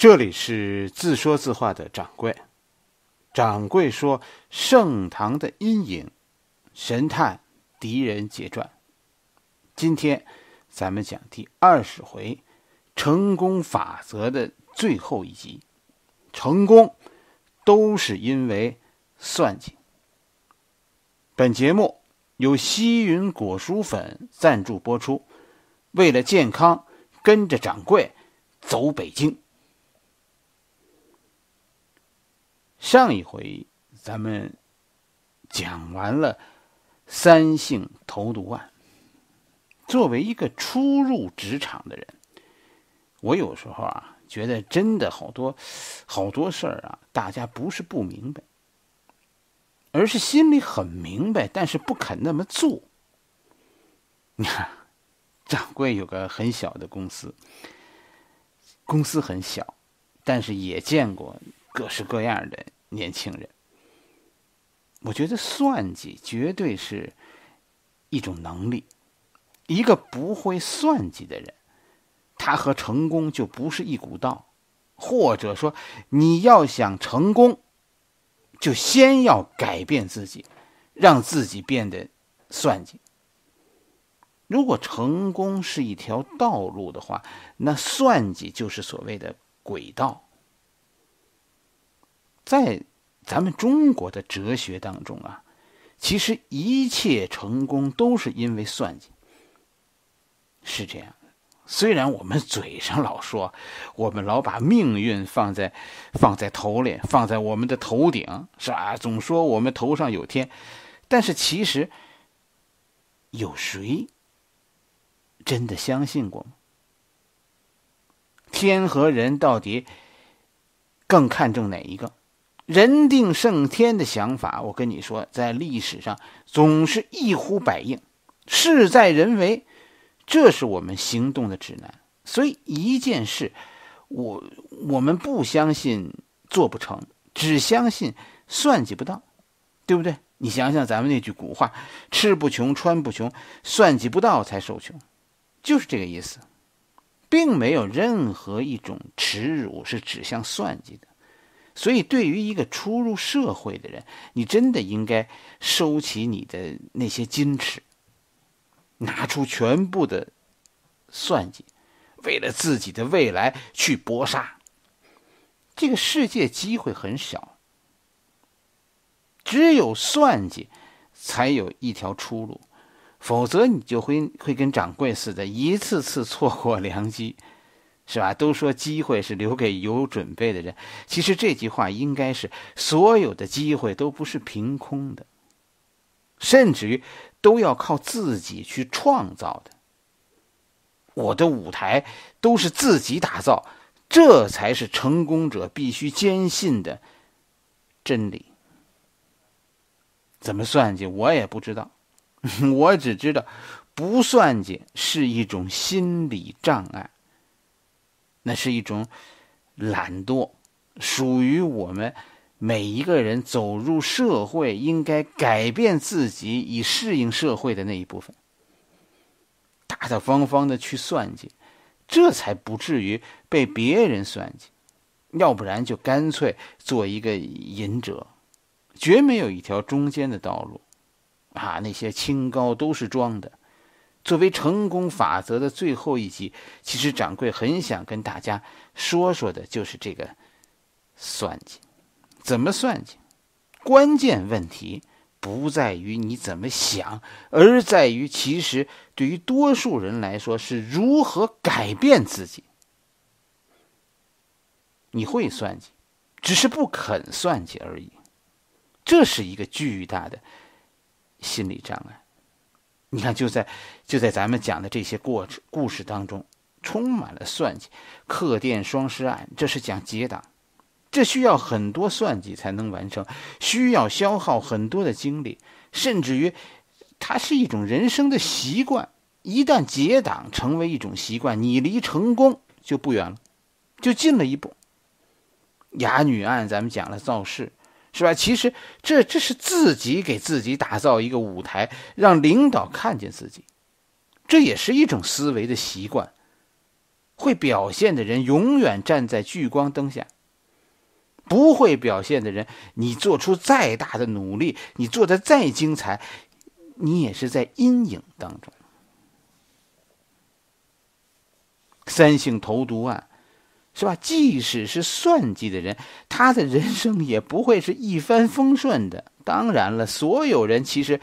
这里是自说自话的掌柜。掌柜说：“盛唐的阴影，神探狄仁杰传。今天咱们讲第二十回，成功法则的最后一集。成功都是因为算计。本节目由西云果蔬粉赞助播出。为了健康，跟着掌柜走北京。”上一回咱们讲完了三姓投毒案。作为一个初入职场的人，我有时候啊觉得真的好多好多事儿啊，大家不是不明白，而是心里很明白，但是不肯那么做。你看，掌柜有个很小的公司，公司很小，但是也见过。各式各样的年轻人，我觉得算计绝对是一种能力。一个不会算计的人，他和成功就不是一股道。或者说，你要想成功，就先要改变自己，让自己变得算计。如果成功是一条道路的话，那算计就是所谓的轨道。在咱们中国的哲学当中啊，其实一切成功都是因为算计，是这样。虽然我们嘴上老说，我们老把命运放在放在头里，放在我们的头顶，是吧？总说我们头上有天，但是其实有谁真的相信过吗？天和人到底更看重哪一个？人定胜天的想法，我跟你说，在历史上总是一呼百应，事在人为，这是我们行动的指南。所以一件事，我我们不相信做不成，只相信算计不到，对不对？你想想咱们那句古话：“吃不穷，穿不穷，算计不到才受穷”，就是这个意思，并没有任何一种耻辱是指向算计的。所以，对于一个初入社会的人，你真的应该收起你的那些矜持，拿出全部的算计，为了自己的未来去搏杀。这个世界机会很少，只有算计才有一条出路，否则你就会会跟掌柜似的，一次次错过良机。是吧？都说机会是留给有准备的人，其实这句话应该是：所有的机会都不是凭空的，甚至于都要靠自己去创造的。我的舞台都是自己打造，这才是成功者必须坚信的真理。怎么算计我也不知道，我只知道不算计是一种心理障碍。那是一种懒惰，属于我们每一个人走入社会应该改变自己以适应社会的那一部分。大大方方的去算计，这才不至于被别人算计；要不然就干脆做一个隐者，绝没有一条中间的道路。啊，那些清高都是装的。作为成功法则的最后一集，其实掌柜很想跟大家说说的，就是这个算计，怎么算计？关键问题不在于你怎么想，而在于其实对于多数人来说，是如何改变自己。你会算计，只是不肯算计而已，这是一个巨大的心理障碍。你看，就在就在咱们讲的这些过故事当中，充满了算计。客店双尸案，这是讲结党，这需要很多算计才能完成，需要消耗很多的精力，甚至于，它是一种人生的习惯。一旦结党成为一种习惯，你离成功就不远了，就近了一步。哑女案，咱们讲了造势。是吧？其实这这是自己给自己打造一个舞台，让领导看见自己，这也是一种思维的习惯。会表现的人永远站在聚光灯下，不会表现的人，你做出再大的努力，你做的再精彩，你也是在阴影当中。三姓投毒案。是吧？即使是算计的人，他的人生也不会是一帆风顺的。当然了，所有人其实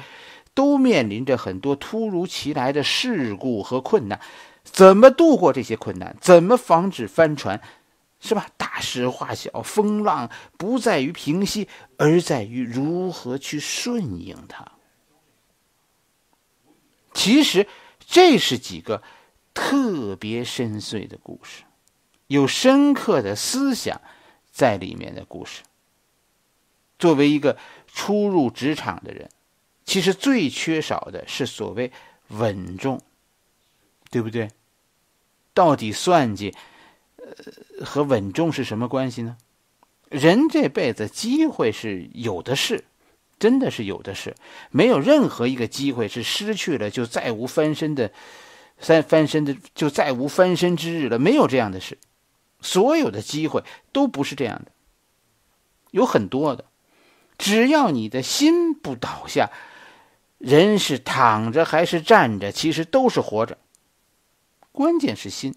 都面临着很多突如其来的事故和困难。怎么度过这些困难？怎么防止翻船？是吧？大事化小，风浪不在于平息，而在于如何去顺应它。其实，这是几个特别深邃的故事。有深刻的思想在里面的故事。作为一个初入职场的人，其实最缺少的是所谓稳重，对不对？到底算计和稳重是什么关系呢？人这辈子机会是有的是，真的是有的是，没有任何一个机会是失去了就再无翻身的三翻身的就再无翻身之日了，没有这样的事。所有的机会都不是这样的，有很多的。只要你的心不倒下，人是躺着还是站着，其实都是活着。关键是心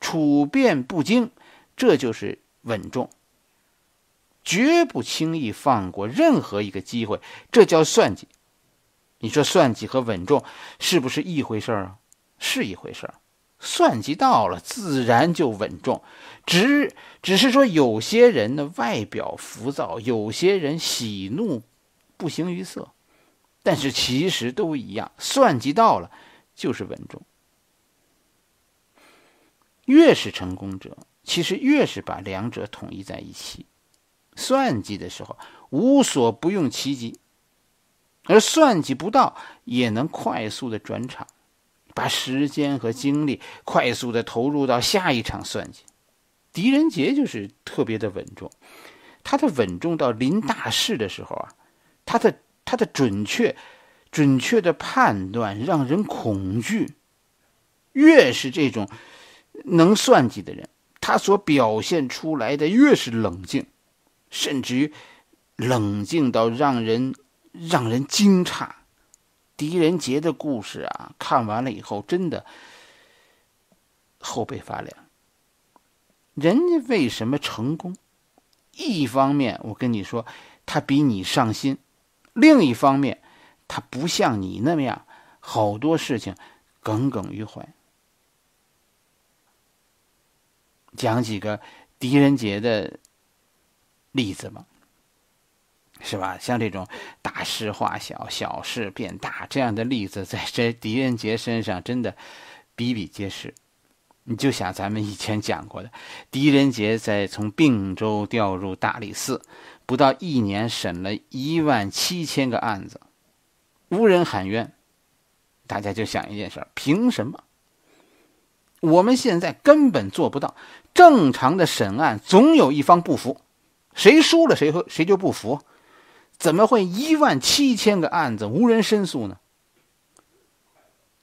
处变不惊，这就是稳重。绝不轻易放过任何一个机会，这叫算计。你说算计和稳重是不是一回事儿啊？是一回事儿。算计到了，自然就稳重。只只是说，有些人的外表浮躁，有些人喜怒不形于色，但是其实都一样。算计到了，就是稳重。越是成功者，其实越是把两者统一在一起。算计的时候无所不用其极，而算计不到也能快速的转场。把时间和精力快速的投入到下一场算计，狄仁杰就是特别的稳重，他的稳重到临大事的时候啊，他的他的准确、准确的判断让人恐惧。越是这种能算计的人，他所表现出来的越是冷静，甚至于冷静到让人让人惊诧。狄仁杰的故事啊，看完了以后，真的后背发凉。人家为什么成功？一方面，我跟你说，他比你上心；另一方面，他不像你那么样好多事情耿耿于怀。讲几个狄仁杰的例子吧。是吧？像这种大事化小、小事变大这样的例子，在这狄仁杰身上真的比比皆是。你就想咱们以前讲过的，狄仁杰在从并州调入大理寺不到一年，审了一万七千个案子，无人喊冤。大家就想一件事：凭什么？我们现在根本做不到正常的审案，总有一方不服，谁输了谁会谁就不服。怎么会一万七千个案子无人申诉呢？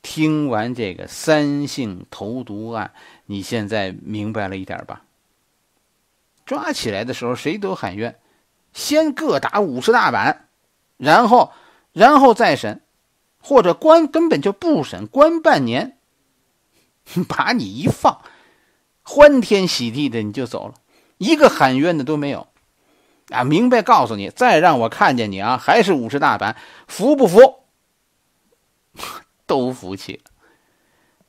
听完这个三姓投毒案，你现在明白了一点吧？抓起来的时候谁都喊冤，先各打五十大板，然后，然后再审，或者关根本就不审，关半年，把你一放，欢天喜地的你就走了，一个喊冤的都没有。啊，明白，告诉你，再让我看见你啊，还是五十大板，服不服？都服气。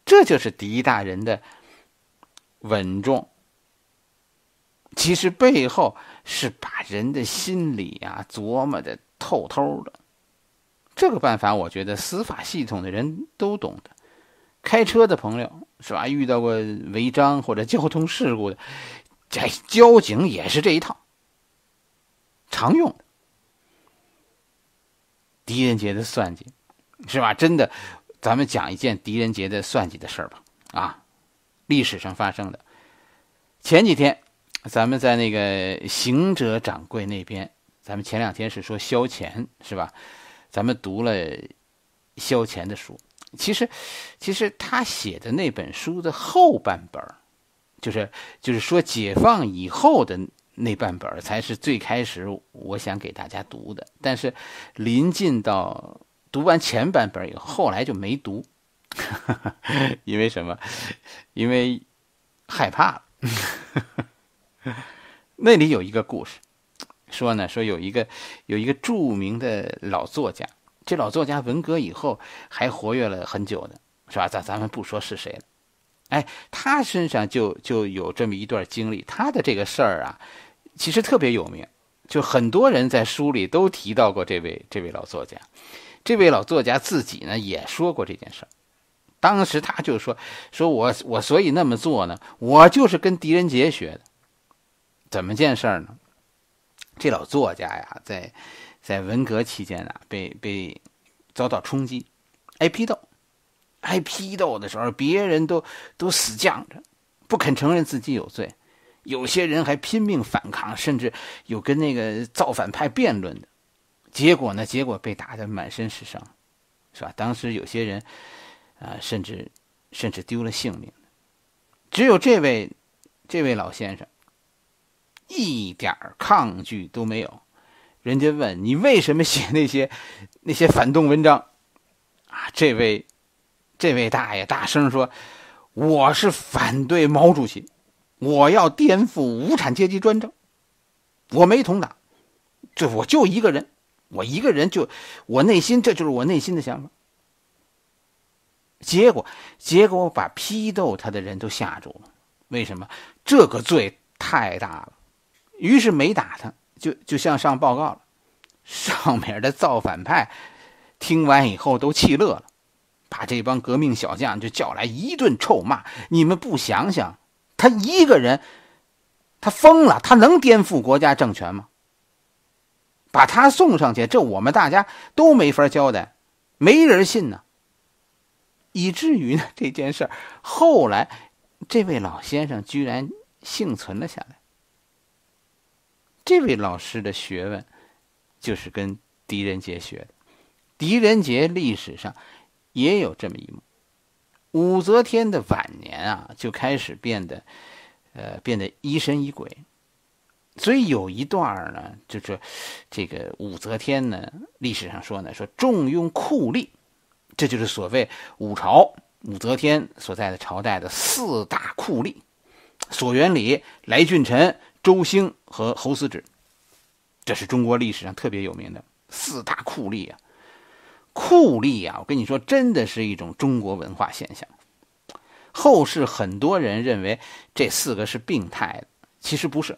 这就是狄大人的稳重，其实背后是把人的心理啊琢磨的透透的。这个办法，我觉得司法系统的人都懂的。开车的朋友是吧？遇到过违章或者交通事故的，这交警也是这一套。常用的，狄仁杰的算计，是吧？真的，咱们讲一件狄仁杰的算计的事儿吧。啊，历史上发生的。前几天，咱们在那个行者掌柜那边，咱们前两天是说萧乾，是吧？咱们读了萧乾的书。其实，其实他写的那本书的后半本，就是就是说解放以后的。那半本才是最开始我想给大家读的，但是临近到读完前半本以后，后来就没读，因为什么？因为害怕了。那里有一个故事，说呢，说有一个有一个著名的老作家，这老作家文革以后还活跃了很久呢，是吧？咱咱们不说是谁了，哎，他身上就就有这么一段经历，他的这个事儿啊。其实特别有名，就很多人在书里都提到过这位这位老作家，这位老作家自己呢也说过这件事儿。当时他就说：“说我我所以那么做呢，我就是跟狄仁杰学的。怎么件事儿呢？这老作家呀，在在文革期间啊，被被遭到冲击，挨批斗，挨批斗的时候，别人都都死犟着，不肯承认自己有罪。”有些人还拼命反抗，甚至有跟那个造反派辩论的，结果呢？结果被打得满身是伤，是吧？当时有些人，啊，甚至甚至丢了性命。只有这位这位老先生，一点抗拒都没有。人家问你为什么写那些那些反动文章？啊，这位这位大爷大声说：“我是反对毛主席。”我要颠覆无产阶级专政，我没同党，这我就一个人，我一个人就我内心这就是我内心的想法。结果结果把批斗他的人都吓住了，为什么这个罪太大了？于是没打他，就就向上报告了。上面的造反派听完以后都气乐了，把这帮革命小将就叫来一顿臭骂。你们不想想？他一个人，他疯了，他能颠覆国家政权吗？把他送上去，这我们大家都没法交代，没人信呢。以至于呢，这件事后来，这位老先生居然幸存了下来。这位老师的学问，就是跟狄仁杰学的。狄仁杰历史上也有这么一幕。武则天的晚年啊，就开始变得，呃，变得疑神疑鬼。所以有一段呢，就是这个武则天呢，历史上说呢，说重用酷吏，这就是所谓武朝、武则天所在的朝代的四大酷吏：索元礼、来俊臣、周兴和侯思止。这是中国历史上特别有名的四大酷吏啊。酷吏啊，我跟你说，真的是一种中国文化现象。后世很多人认为这四个是病态的，其实不是。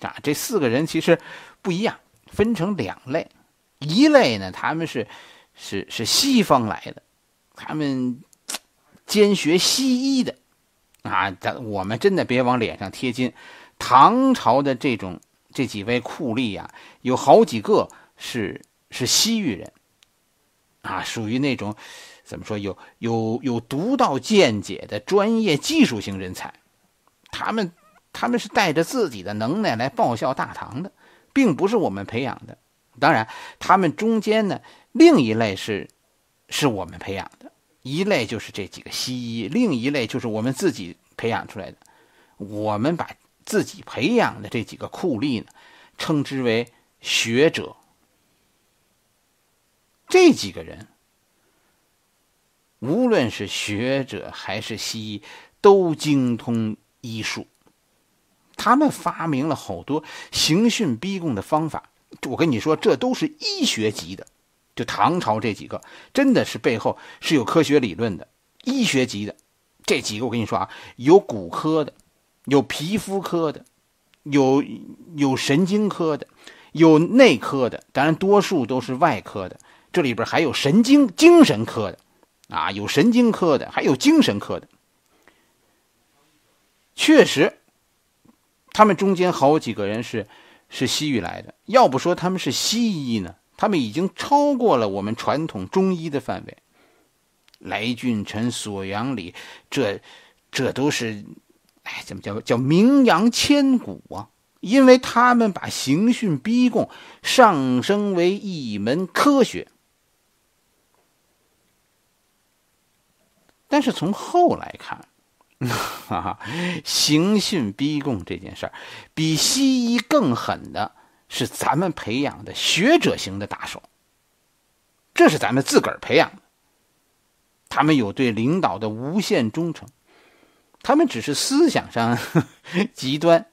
啊，这四个人其实不一样，分成两类。一类呢，他们是是是西方来的，他们兼学西医的。啊，咱我们真的别往脸上贴金。唐朝的这种这几位酷吏啊，有好几个是是西域人。啊，属于那种怎么说有有有独到见解的专业技术型人才，他们他们是带着自己的能耐来报效大唐的，并不是我们培养的。当然，他们中间呢，另一类是是我们培养的，一类就是这几个西医，另一类就是我们自己培养出来的。我们把自己培养的这几个酷吏呢，称之为学者。这几个人，无论是学者还是西医，都精通医术。他们发明了好多刑讯逼供的方法。我跟你说，这都是医学级的。就唐朝这几个，真的是背后是有科学理论的，医学级的。这几个我跟你说啊，有骨科的，有皮肤科的，有有神经科的，有内科的。当然，多数都是外科的。这里边还有神经精神科的，啊，有神经科的，还有精神科的。确实，他们中间好几个人是是西域来的，要不说他们是西医呢？他们已经超过了我们传统中医的范围。来俊臣、索阳里，这这都是，哎，怎么叫叫名扬千古啊？因为他们把刑讯逼供上升为一门科学。但是从后来看，哈 哈，刑讯逼供这件事儿，比西医更狠的是咱们培养的学者型的打手，这是咱们自个儿培养的。他们有对领导的无限忠诚，他们只是思想上 极端，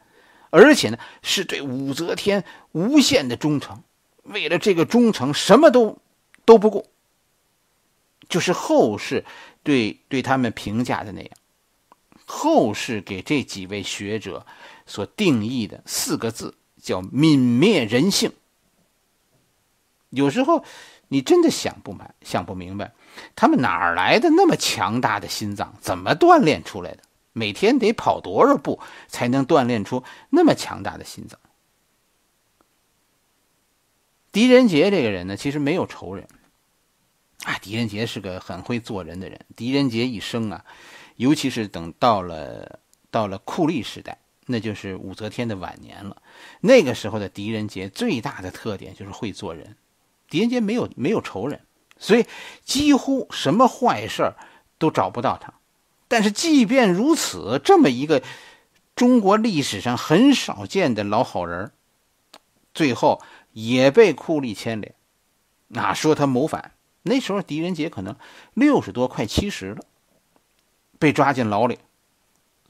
而且呢是对武则天无限的忠诚，为了这个忠诚，什么都都不顾。就是后世。对对他们评价的那样，后世给这几位学者所定义的四个字叫泯灭人性。有时候你真的想不满、想不明白，他们哪来的那么强大的心脏？怎么锻炼出来的？每天得跑多少步才能锻炼出那么强大的心脏？狄仁杰这个人呢，其实没有仇人。啊，狄仁杰是个很会做人的人。狄仁杰一生啊，尤其是等到了到了酷吏时代，那就是武则天的晚年了。那个时候的狄仁杰最大的特点就是会做人。狄仁杰没有没有仇人，所以几乎什么坏事都找不到他。但是即便如此，这么一个中国历史上很少见的老好人，最后也被酷吏牵连，那说他谋反。那时候，狄仁杰可能六十多，快七十了，被抓进牢里，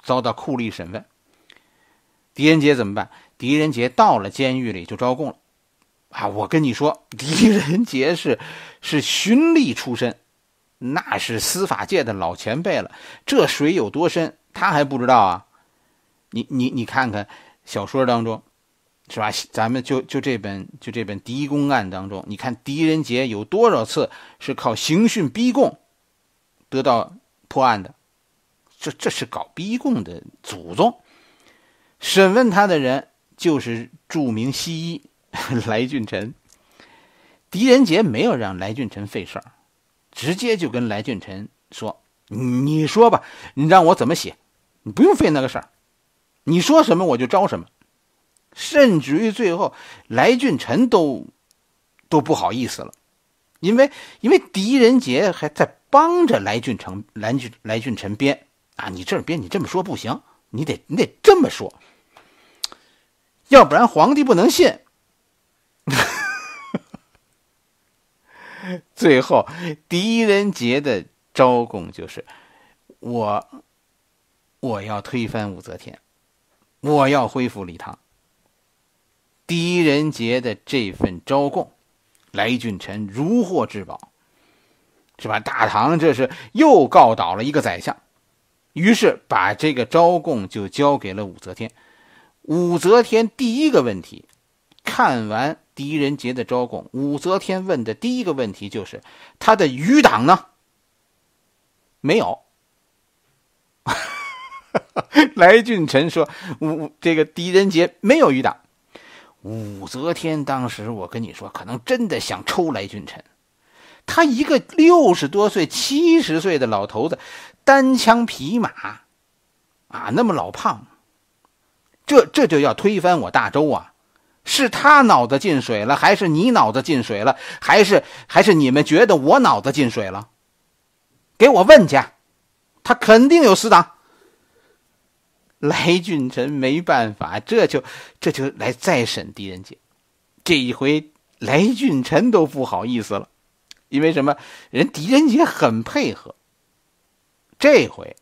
遭到酷吏审问。狄仁杰怎么办？狄仁杰到了监狱里就招供了。啊，我跟你说，狄仁杰是是循吏出身，那是司法界的老前辈了，这水有多深，他还不知道啊！你你你看看小说当中。是吧？咱们就就这本就这本狄公案当中，你看狄仁杰有多少次是靠刑讯逼供得到破案的？这这是搞逼供的祖宗！审问他的人就是著名西医 来俊臣。狄仁杰没有让来俊臣费事儿，直接就跟来俊臣说：“你说吧，你让我怎么写，你不用费那个事儿，你说什么我就招什么。”甚至于最后，来俊臣都都不好意思了，因为因为狄仁杰还在帮着来俊臣、来俊来俊臣编啊，你这编你这么说不行，你得你得这么说，要不然皇帝不能信。最后，狄仁杰的招供就是：我我要推翻武则天，我要恢复李唐。狄仁杰的这份招供，来俊臣如获至宝，是吧？大唐这是又告倒了一个宰相，于是把这个招供就交给了武则天。武则天第一个问题，看完狄仁杰的招供，武则天问的第一个问题就是他的余党呢？没有。来俊臣说，武这个狄仁杰没有余党。武则天当时，我跟你说，可能真的想抽来君臣。他一个六十多岁、七十岁的老头子，单枪匹马，啊，那么老胖，这这就要推翻我大周啊！是他脑子进水了，还是你脑子进水了，还是还是你们觉得我脑子进水了？给我问去，他肯定有死党。来俊臣没办法，这就这就来再审狄仁杰，这一回来俊臣都不好意思了，因为什么？人狄仁杰很配合，这回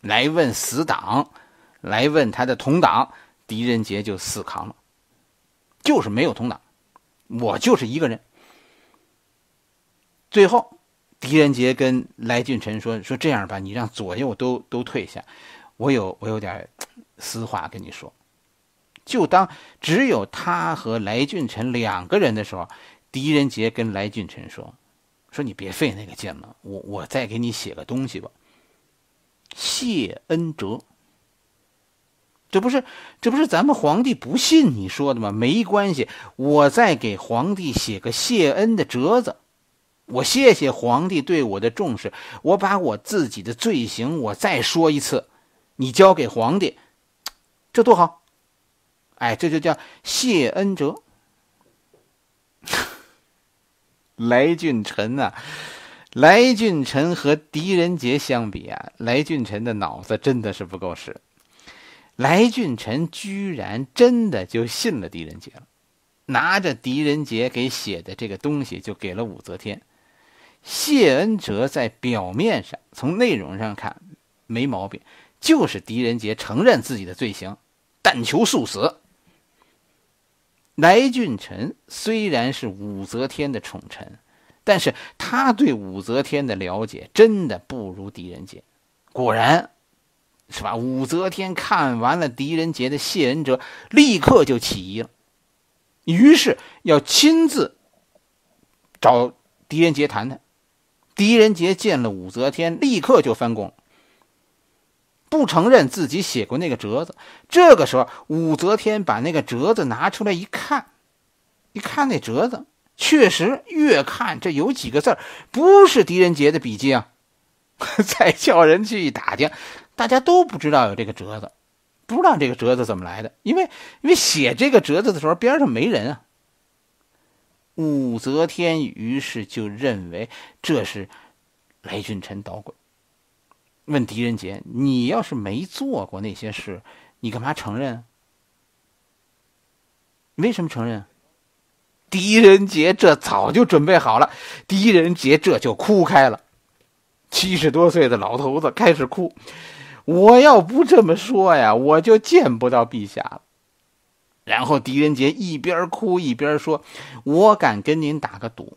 来问死党，来问他的同党，狄仁杰就死扛了，就是没有同党，我就是一个人。最后，狄仁杰跟来俊臣说：“说这样吧，你让左右都都退下。”我有我有点私话跟你说，就当只有他和来俊臣两个人的时候，狄仁杰跟来俊臣说：“说你别费那个劲了，我我再给你写个东西吧。”谢恩折，这不是这不是咱们皇帝不信你说的吗？没关系，我再给皇帝写个谢恩的折子，我谢谢皇帝对我的重视，我把我自己的罪行我再说一次。你交给皇帝，这多好！哎，这就叫谢恩哲。来 俊臣呐，来俊臣和狄仁杰相比啊，来俊臣的脑子真的是不够使。来俊臣居然真的就信了狄仁杰了，拿着狄仁杰给写的这个东西就给了武则天。谢恩哲在表面上，从内容上看没毛病。就是狄仁杰承认自己的罪行，但求速死。来俊臣虽然是武则天的宠臣，但是他对武则天的了解真的不如狄仁杰。果然，是吧？武则天看完了狄仁杰的谢恩折，立刻就起疑了，于是要亲自找狄仁杰谈谈。狄仁杰见了武则天，立刻就翻供。不承认自己写过那个折子。这个时候，武则天把那个折子拿出来一看，一看那折子，确实越看这有几个字不是狄仁杰的笔迹啊！再 叫人去打听，大家都不知道有这个折子，不知道这个折子怎么来的，因为因为写这个折子的时候边上没人啊。武则天于是就认为这是雷俊臣捣鬼。问狄仁杰：“你要是没做过那些事，你干嘛承认？你为什么承认？”狄仁杰这早就准备好了，狄仁杰这就哭开了。七十多岁的老头子开始哭：“我要不这么说呀，我就见不到陛下了。”然后狄仁杰一边哭一边说：“我敢跟您打个赌，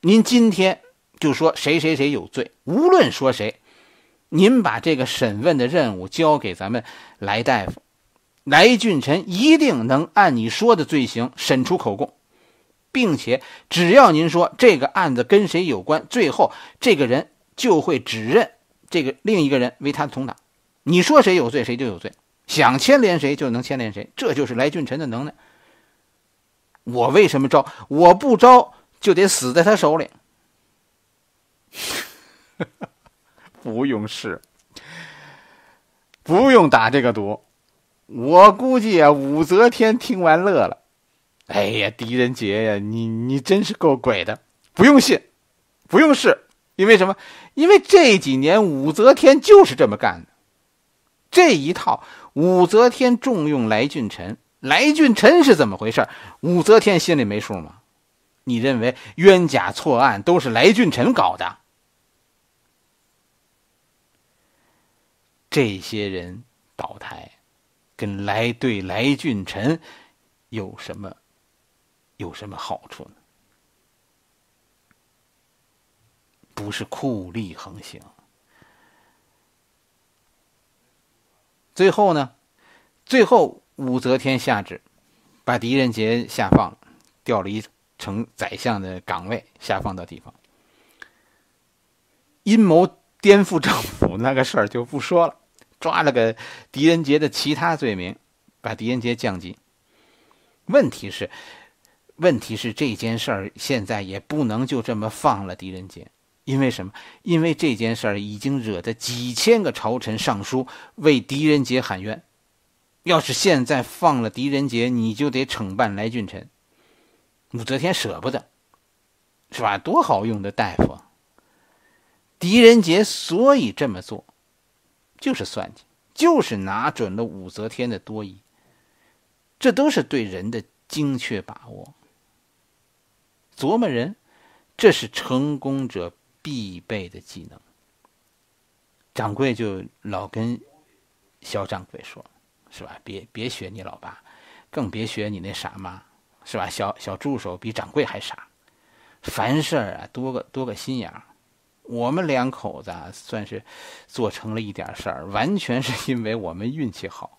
您今天就说谁谁谁有罪，无论说谁。”您把这个审问的任务交给咱们来大夫，来俊臣一定能按你说的罪行审出口供，并且只要您说这个案子跟谁有关，最后这个人就会指认这个另一个人为他的同党。你说谁有罪，谁就有罪；想牵连谁，就能牵连谁。这就是来俊臣的能耐。我为什么招？我不招就得死在他手里。不用试，不用打这个赌。我估计啊，武则天听完乐了。哎呀，狄仁杰呀，你你真是够鬼的！不用信，不用试，因为什么？因为这几年武则天就是这么干的。这一套，武则天重用来俊臣，来俊臣是怎么回事？武则天心里没数吗？你认为冤假错案都是来俊臣搞的？这些人倒台，跟来对来俊臣有什么有什么好处呢？不是酷吏横行。最后呢，最后武则天下旨，把狄仁杰下放，调离成宰相的岗位，下放到地方。阴谋颠覆政府那个事儿就不说了。抓了个狄仁杰的其他罪名，把狄仁杰降级。问题是，问题是这件事儿现在也不能就这么放了狄仁杰，因为什么？因为这件事儿已经惹得几千个朝臣上书为狄仁杰喊冤。要是现在放了狄仁杰，你就得惩办来俊臣。武则天舍不得，是吧？多好用的大夫。狄仁杰所以这么做。就是算计，就是拿准了武则天的多疑，这都是对人的精确把握。琢磨人，这是成功者必备的技能。掌柜就老跟小掌柜说，是吧？别别学你老爸，更别学你那傻妈，是吧？小小助手比掌柜还傻，凡事啊，多个多个心眼儿。我们两口子算是做成了一点事儿，完全是因为我们运气好。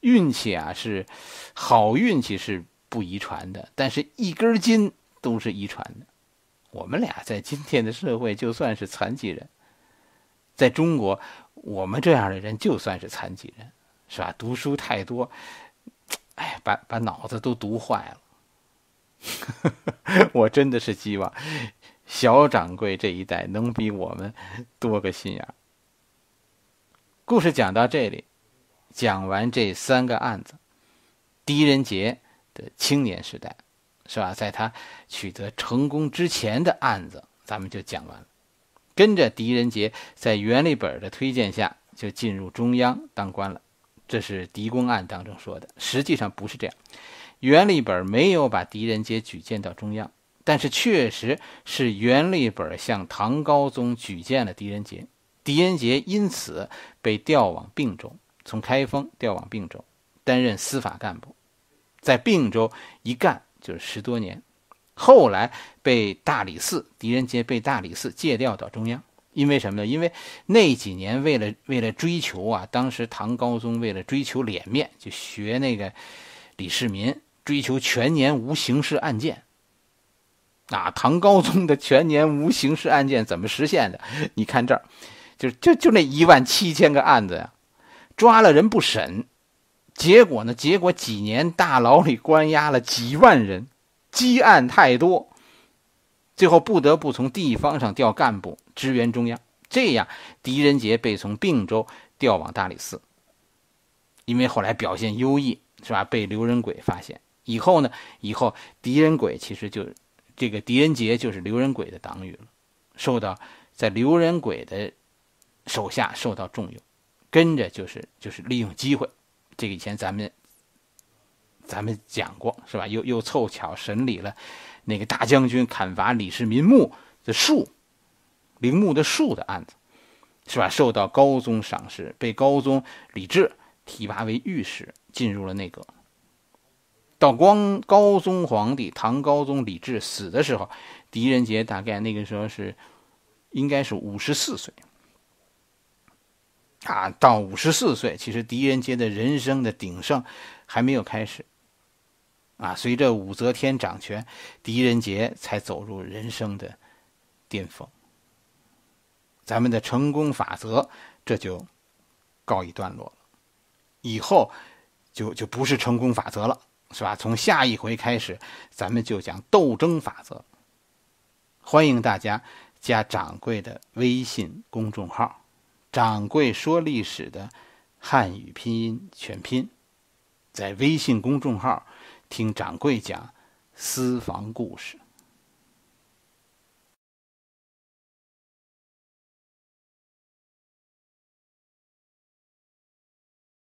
运气啊，是好运气是不遗传的，但是一根筋都是遗传的。我们俩在今天的社会就算是残疾人，在中国，我们这样的人就算是残疾人，是吧？读书太多，哎，把把脑子都读坏了。我真的是希望。小掌柜这一代能比我们多个心眼故事讲到这里，讲完这三个案子，狄仁杰的青年时代，是吧？在他取得成功之前的案子，咱们就讲完了。跟着狄仁杰在袁立本的推荐下，就进入中央当官了。这是狄公案当中说的，实际上不是这样。袁立本没有把狄仁杰举荐到中央。但是，确实是袁立本向唐高宗举荐了狄仁杰，狄仁杰因此被调往并州，从开封调往并州，担任司法干部，在并州一干就是十多年。后来被大理寺，狄仁杰被大理寺借调到中央，因为什么呢？因为那几年为了为了追求啊，当时唐高宗为了追求脸面，就学那个李世民，追求全年无刑事案件。啊，唐高宗的全年无刑事案件怎么实现的？你看这儿，就就就那一万七千个案子呀，抓了人不审，结果呢？结果几年大牢里关押了几万人，积案太多，最后不得不从地方上调干部支援中央。这样，狄仁杰被从并州调往大理寺。因为后来表现优异，是吧？被刘仁轨发现以后呢？以后狄仁轨其实就。这个狄仁杰就是刘仁轨的党羽了，受到在刘仁轨的手下受到重用，跟着就是就是利用机会，这个以前咱们咱们讲过是吧？又又凑巧审理了那个大将军砍伐李世民墓的树、陵墓的树的案子，是吧？受到高宗赏识，被高宗李治提拔为御史，进入了内阁。到光高宗皇帝唐高宗李治死的时候，狄仁杰大概那个时候是应该是五十四岁。啊，到五十四岁，其实狄仁杰的人生的鼎盛还没有开始。啊，随着武则天掌权，狄仁杰才走入人生的巅峰。咱们的成功法则这就告一段落了，以后就就不是成功法则了。是吧？从下一回开始，咱们就讲斗争法则。欢迎大家加掌柜的微信公众号“掌柜说历史”的汉语拼音全拼，在微信公众号听掌柜讲私房故事。